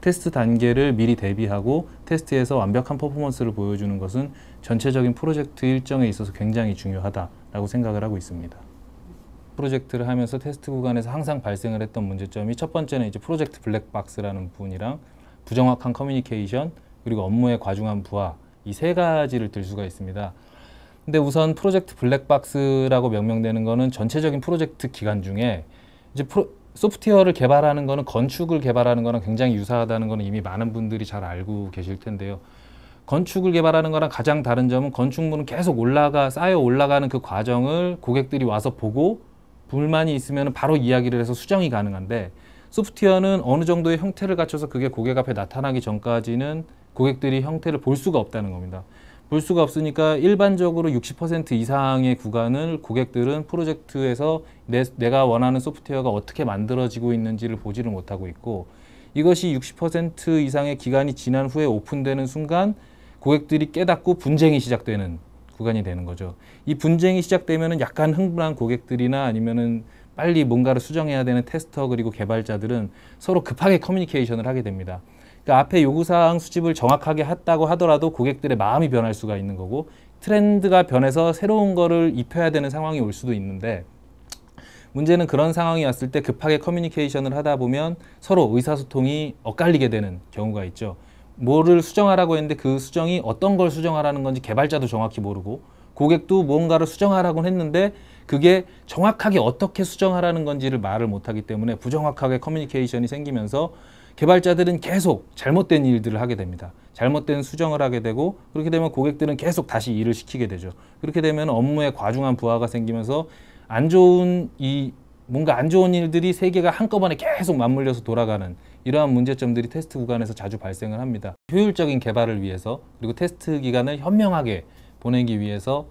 테스트 단계를 미리 대비하고 테스트에서 완벽한 퍼포먼스를 보여주는 것은 전체적인 프로젝트 일정에 있어서 굉장히 중요하다라고 생각을 하고 있습니다. 프로젝트를 하면서 테스트 구간에서 항상 발생을 했던 문제점이 첫 번째는 이제 프로젝트 블랙박스라는 부분이랑 부정확한 커뮤니케이션 그리고 업무의 과중한 부하 이 세 가지를 들 수가 있습니다. 근데 우선 프로젝트 블랙박스라고 명명되는 것은 전체적인 프로젝트 기간 중에 이제 프로, 소프트웨어를 개발하는 거는 건축을 개발하는 거랑 굉장히 유사하다는 거는 이미 많은 분들이 잘 알고 계실 텐데요. 건축을 개발하는 거랑 가장 다른 점은 건축물은 계속 올라가 쌓여 올라가는 그 과정을 고객들이 와서 보고 불만이 있으면 바로 이야기를 해서 수정이 가능한데 소프트웨어는 어느 정도의 형태를 갖춰서 그게 고객 앞에 나타나기 전까지는 고객들이 형태를 볼 수가 없다는 겁니다. 볼 수가 없으니까 일반적으로 60% 이상의 구간을 고객들은 프로젝트에서 내, 내가 원하는 소프트웨어가 어떻게 만들어지고 있는지를 보지를 못하고 있고 이것이 60% 이상의 기간이 지난 후에 오픈되는 순간 고객들이 깨닫고 분쟁이 시작되는 구간이 되는 거죠. 이 분쟁이 시작되면 약간 흥분한 고객들이나 아니면은 빨리 뭔가를 수정해야 되는 테스터 그리고 개발자들은 서로 급하게 커뮤니케이션을 하게 됩니다. 그 앞에 요구사항 수집을 정확하게 했다고 하더라도 고객들의 마음이 변할 수가 있는 거고 트렌드가 변해서 새로운 거를 입혀야 되는 상황이 올 수도 있는데 문제는 그런 상황이 왔을 때 급하게 커뮤니케이션을 하다 보면 서로 의사소통이 엇갈리게 되는 경우가 있죠. 뭐를 수정하라고 했는데 그 수정이 어떤 걸 수정하라는 건지 개발자도 정확히 모르고 고객도 무언가를 수정하라고 했는데 그게 정확하게 어떻게 수정하라는 건지를 말을 못하기 때문에 부정확하게 커뮤니케이션이 생기면서 개발자들은 계속 잘못된 일들을 하게 됩니다. 잘못된 수정을 하게 되고 그렇게 되면 고객들은 계속 다시 일을 시키게 되죠. 그렇게 되면 업무에 과중한 부하가 생기면서 안 좋은 이 뭔가 안 좋은 일들이 세 개가 한꺼번에 계속 맞물려서 돌아가는 이러한 문제점들이 테스트 구간에서 자주 발생을 합니다. 효율적인 개발을 위해서 그리고 테스트 기간을 현명하게 보내기 위해서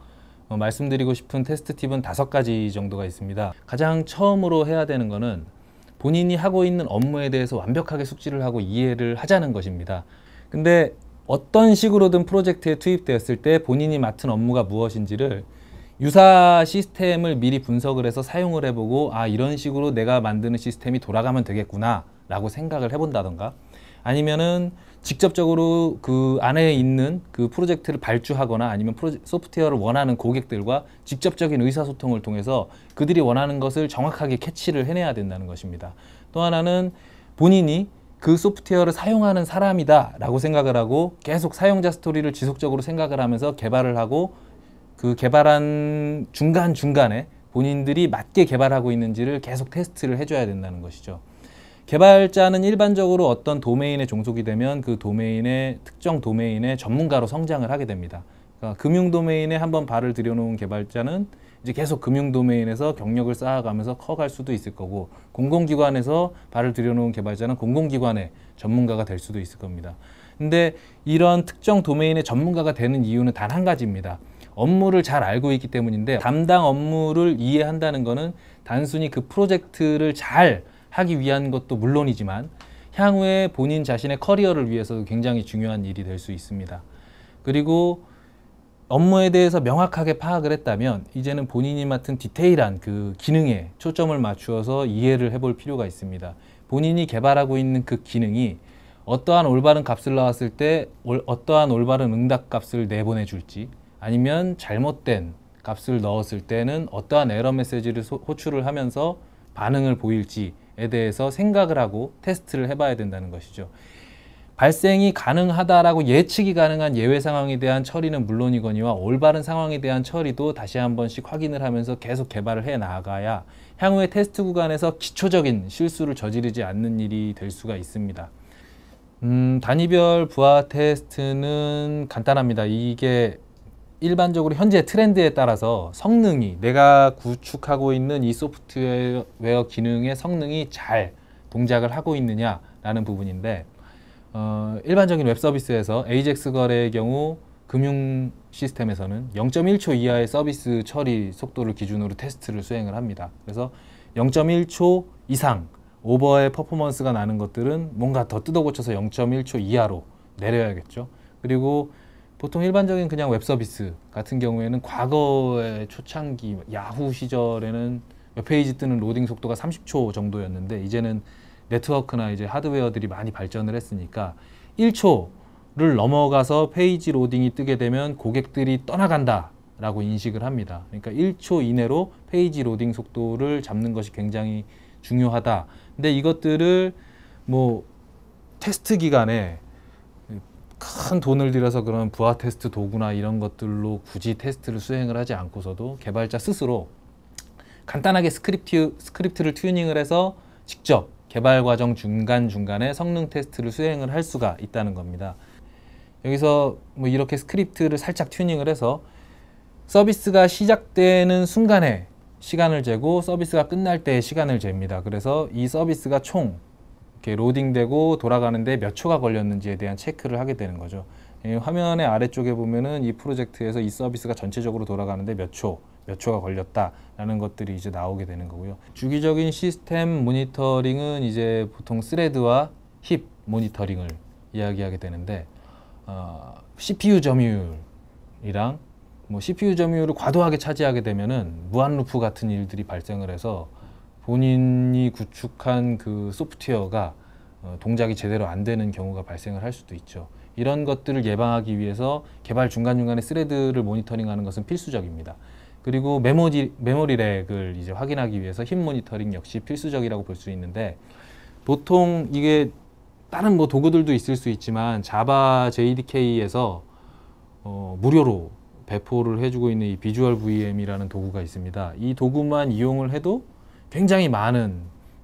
어, 말씀드리고 싶은 테스트 팁은 다섯 가지 정도가 있습니다. 가장 처음으로 해야 되는 것은 본인이 하고 있는 업무에 대해서 완벽하게 숙지를 하고 이해를 하자는 것입니다. 근데 어떤 식으로든 프로젝트에 투입되었을 때 본인이 맡은 업무가 무엇인지를 유사 시스템을 미리 분석을 해서 사용을 해보고 아 이런 식으로 내가 만드는 시스템이 돌아가면 되겠구나 라고 생각을 해본다던가 아니면은 직접적으로 그 안에 있는 그 프로젝트를 발주하거나 아니면 소프트웨어를 원하는 고객들과 직접적인 의사소통을 통해서 그들이 원하는 것을 정확하게 캐치를 해내야 된다는 것입니다. 또 하나는 본인이 그 소프트웨어를 사용하는 사람이다 라고 생각을 하고 계속 사용자 스토리를 지속적으로 생각을 하면서 개발을 하고 그 개발한 중간중간에 본인들이 맞게 개발하고 있는지를 계속 테스트를 해줘야 된다는 것이죠. 개발자는 일반적으로 어떤 도메인에 종속이 되면 그 도메인의 특정 도메인의 전문가로 성장을 하게 됩니다. 그러니까 금융 도메인에 한번 발을 들여놓은 개발자는 이제 계속 금융 도메인에서 경력을 쌓아가면서 커갈 수도 있을 거고 공공기관에서 발을 들여놓은 개발자는 공공기관의 전문가가 될 수도 있을 겁니다. 근데 이런 특정 도메인의 전문가가 되는 이유는 단 한 가지입니다. 업무를 잘 알고 있기 때문인데 담당 업무를 이해한다는 것은 단순히 그 프로젝트를 잘 하기 위한 것도 물론이지만 향후에 본인 자신의 커리어를 위해서도 굉장히 중요한 일이 될 수 있습니다. 그리고 업무에 대해서 명확하게 파악을 했다면 이제는 본인이 맡은 디테일한 그 기능에 초점을 맞추어서 이해를 해볼 필요가 있습니다. 본인이 개발하고 있는 그 기능이 어떠한 올바른 값을 나왔을 때 어떠한 올바른 응답 값을 내보내줄지 아니면 잘못된 값을 넣었을 때는 어떠한 에러 메시지를 호출을 하면서 반응을 보일지 것인지에 대해서 생각을 하고 테스트를 해봐야 된다는 것이죠. 발생이 가능하다라고 예측이 가능한 예외 상황에 대한 처리는 물론이거니와 올바른 상황에 대한 처리도 다시 한 번씩 확인을 하면서 계속 개발을 해 나가야 향후에 테스트 구간에서 기초적인 실수를 저지르지 않는 일이 될 수가 있습니다. 음, 단위별 부하 테스트는 간단합니다. 이게 일반적으로 현재 트렌드에 따라서 성능이 내가 구축하고 있는 이 소프트웨어 기능의 성능이 잘 동작을 하고 있느냐라는 부분인데 어, 일반적인 웹 서비스에서 AJAX 거래의 경우 금융 시스템에서는 0.1초 이하의 서비스 처리 속도를 기준으로 테스트를 수행을 합니다. 그래서 0.1초 이상 오버의 퍼포먼스가 나는 것들은 뭔가 더 뜯어고쳐서 0.1초 이하로 내려야겠죠. 그리고 보통 일반적인 그냥 웹 서비스 같은 경우에는 과거의 초창기 야후 시절에는 웹 페이지 뜨는 로딩 속도가 30초 정도였는데 이제는 네트워크나 이제 하드웨어들이 많이 발전을 했으니까 1초를 넘어가서 페이지 로딩이 뜨게 되면 고객들이 떠나간다 라고 인식을 합니다. 그러니까 1초 이내로 페이지 로딩 속도를 잡는 것이 굉장히 중요하다. 근데 이것들을 뭐 테스트 기간에 큰 돈을 들여서 그런 부하 테스트 도구나 이런 것들로 굳이 테스트를 수행을 하지 않고서도 개발자 스스로 간단하게 스크립트, 스크립트를 튜닝을 해서 직접 개발 과정 중간중간에 성능 테스트를 수행을 할 수가 있다는 겁니다. 여기서 뭐 이렇게 스크립트를 살짝 튜닝을 해서 서비스가 시작되는 순간에 시간을 재고 서비스가 끝날 때 시간을 잽니다. 그래서 이 서비스가 총 이렇게 로딩되고 돌아가는데 몇 초가 걸렸는지에 대한 체크를 하게 되는 거죠. 화면의 아래쪽에 보면은 이 프로젝트에서 이 서비스가 전체적으로 돌아가는데 몇 초, 몇 초가 걸렸다라는 것들이 이제 나오게 되는 거고요. 주기적인 시스템 모니터링은 이제 보통 스레드와 힙 모니터링을 이야기하게 되는데 어, CPU 점유율이랑 뭐 CPU 점유율을 과도하게 차지하게 되면은 무한 루프 같은 일들이 발생을 해서 본인이 구축한 그 소프트웨어가 어, 동작이 제대로 안 되는 경우가 발생을 할 수도 있죠. 이런 것들을 예방하기 위해서 개발 중간중간에 스레드를 모니터링하는 것은 필수적입니다. 그리고 메모리, 메모리 렉을 이제 확인하기 위해서 힙 모니터링 역시 필수적이라고 볼 수 있는데 보통 이게 다른 뭐 도구들도 있을 수 있지만 자바 JDK에서 어, 무료로 배포를 해주고 있는 이 비주얼 VM이라는 도구가 있습니다. 이 도구만 이용을 해도 굉장히 많은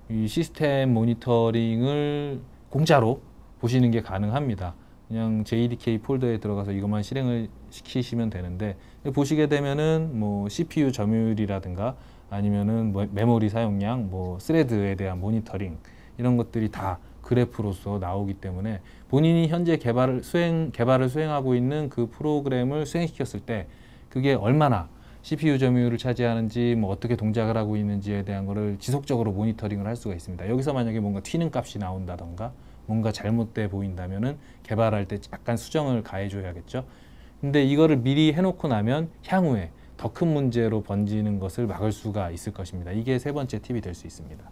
이 시스템 모니터링을 공짜로 보시는 게 가능합니다. 그냥 JDK 폴더에 들어가서 이것만 실행을 시키시면 되는데 보시게 되면은 뭐 CPU 점유율이라든가 아니면은 메모리 사용량, 뭐 스레드에 대한 모니터링 이런 것들이 다 그래프로서 나오기 때문에 본인이 현재 개발을 수행 개발을 수행하고 있는 그 프로그램을 수행시켰을 때 그게 얼마나 CPU 점유율을 차지하는지 뭐 어떻게 동작을 하고 있는지에 대한 것을 지속적으로 모니터링을 할 수가 있습니다. 여기서 만약에 뭔가 튀는 값이 나온다던가 뭔가 잘못돼 보인다면은 개발할 때 약간 수정을 가해줘야겠죠. 근데 이거를 미리 해놓고 나면 향후에 더 큰 문제로 번지는 것을 막을 수가 있을 것입니다. 이게 세 번째 팁이 될 수 있습니다.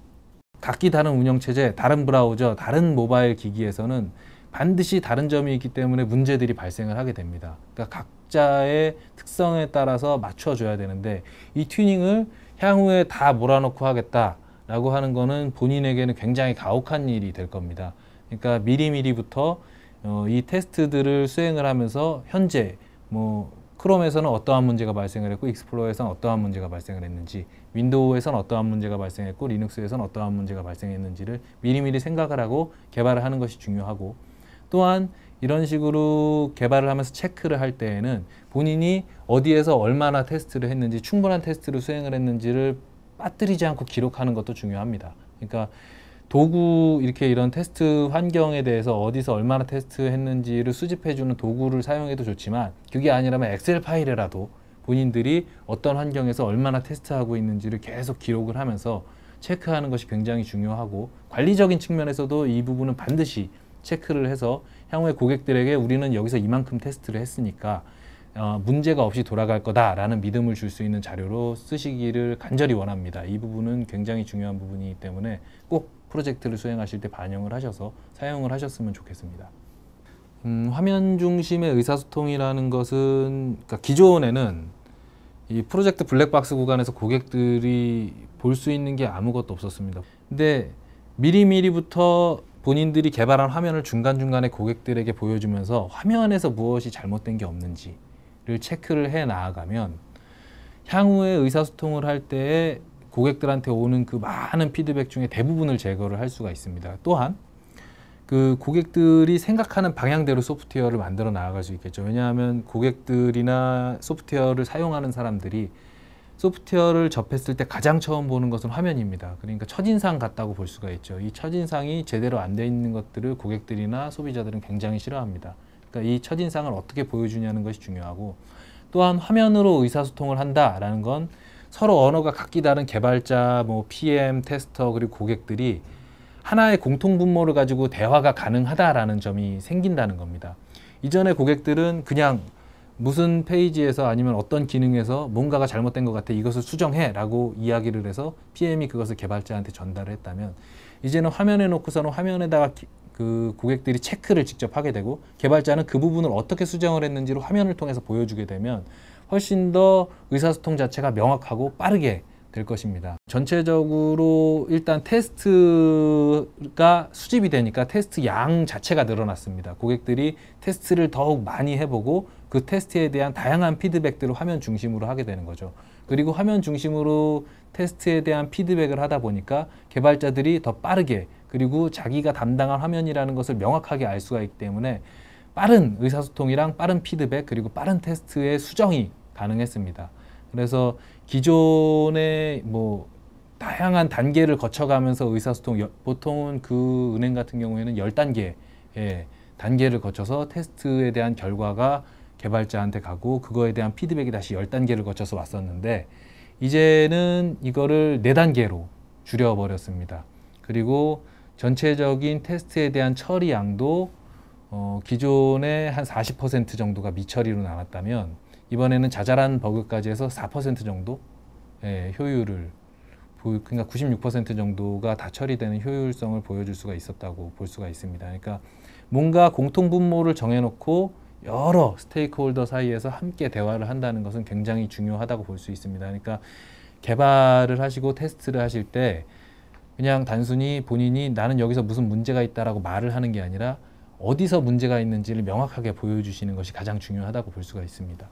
각기 다른 운영체제, 다른 브라우저, 다른 모바일 기기에서는 반드시 다른 점이 있기 때문에 문제들이 발생을 하게 됩니다. 그러니까 각자의 특성에 따라서 맞춰줘야 되는데 이 튜닝을 향후에 다 몰아넣고 하겠다라고 하는 거는 본인에게는 굉장히 가혹한 일이 될 겁니다. 그러니까 미리미리부터 어, 이 테스트들을 수행을 하면서 현재 뭐 크롬에서는 어떠한 문제가 발생을 했고 익스플로어에서는 어떠한 문제가 발생을 했는지 윈도우에서는 어떠한 문제가 발생했고 리눅스에서는 어떠한 문제가 발생했는지를 미리미리 생각을 하고 개발을 하는 것이 중요하고 또한 이런 식으로 개발을 하면서 체크를 할 때에는 본인이 어디에서 얼마나 테스트를 했는지 충분한 테스트를 수행을 했는지를 빠뜨리지 않고 기록하는 것도 중요합니다. 그러니까 도구 이렇게 이런 테스트 환경에 대해서 어디서 얼마나 테스트 했는지를 수집해주는 도구를 사용해도 좋지만 그게 아니라면 엑셀 파일에라도 본인들이 어떤 환경에서 얼마나 테스트하고 있는지를 계속 기록을 하면서 체크하는 것이 굉장히 중요하고 관리적인 측면에서도 이 부분은 반드시 체크를 해서 향후에 고객들에게 우리는 여기서 이만큼 테스트를 했으니까 어, 문제가 없이 돌아갈 거다라는 믿음을 줄 수 있는 자료로 쓰시기를 간절히 원합니다. 이 부분은 굉장히 중요한 부분이기 때문에 꼭 프로젝트를 수행하실 때 반영을 하셔서 사용을 하셨으면 좋겠습니다. 음, 화면 중심의 의사소통이라는 것은 그러니까 기존에는 이 프로젝트 블랙박스 구간에서 고객들이 볼 수 있는 게 아무것도 없었습니다. 근데 미리미리부터 본인들이 개발한 화면을 중간중간에 고객들에게 보여주면서 화면에서 무엇이 잘못된 게 없는지를 체크를 해 나아가면 향후에 의사소통을 할 때에 고객들한테 오는 그 많은 피드백 중에 대부분을 제거를 할 수가 있습니다. 또한 그 고객들이 생각하는 방향대로 소프트웨어를 만들어 나아갈 수 있겠죠. 왜냐하면 고객들이나 소프트웨어를 사용하는 사람들이 소프트웨어를 접했을 때 가장 처음 보는 것은 화면입니다. 그러니까 첫인상 같다고 볼 수가 있죠. 이 첫인상이 제대로 안 돼 있는 것들을 고객들이나 소비자들은 굉장히 싫어합니다. 그러니까 이 첫인상을 어떻게 보여주냐는 것이 중요하고 또한 화면으로 의사소통을 한다라는 건 서로 언어가 각기 다른 개발자, 뭐 PM, 테스터 그리고 고객들이 하나의 공통 분모를 가지고 대화가 가능하다라는 점이 생긴다는 겁니다. 이전에 고객들은 그냥 무슨 페이지에서 아니면 어떤 기능에서 뭔가가 잘못된 것 같아 이것을 수정해 라고 이야기를 해서 PM이 그것을 개발자한테 전달을 했다면 이제는 화면에 놓고서는 화면에다가 그 고객들이 체크를 직접 하게 되고 개발자는 그 부분을 어떻게 수정을 했는지를 화면을 통해서 보여주게 되면 훨씬 더 의사소통 자체가 명확하고 빠르게 될 것입니다. 전체적으로 일단 테스트가 수집이 되니까 테스트 양 자체가 늘어났습니다. 고객들이 테스트를 더욱 많이 해보고 그 테스트에 대한 다양한 피드백들을 화면 중심으로 하게 되는 거죠. 그리고 화면 중심으로 테스트에 대한 피드백을 하다 보니까 개발자들이 더 빠르게 그리고 자기가 담당한 화면이라는 것을 명확하게 알 수가 있기 때문에 빠른 의사소통이랑 빠른 피드백 그리고 빠른 테스트의 수정이 가능했습니다. 그래서 기존의 뭐 다양한 단계를 거쳐가면서 의사소통 보통은 그 은행 같은 경우에는 1 0단계 예, 단계를 거쳐서 테스트에 대한 결과가 개발자한테 가고 그거에 대한 피드백이 다시 1 0단계를 거쳐서 왔었는데 이제는 이거를 4단계로 줄여버렸습니다. 그리고 전체적인 테스트에 대한 처리 양도 어, 기존의 한40% 정도가 미처리로 나왔다면 이번에는 자잘한 버그까지 해서 4% 정도 의 예, 효율을 그러니까 96% 정도가 다 처리되는 효율성을 보여줄 수가 있었다고 볼 수가 있습니다. 그러니까 뭔가 공통 분모를 정해놓고 여러 스테이크홀더 사이에서 함께 대화를 한다는 것은 굉장히 중요하다고 볼 수 있습니다. 그러니까 개발을 하시고 테스트를 하실 때 그냥 단순히 본인이 나는 여기서 무슨 문제가 있다라고 말을 하는 게 아니라 어디서 문제가 있는지를 명확하게 보여주시는 것이 가장 중요하다고 볼 수가 있습니다.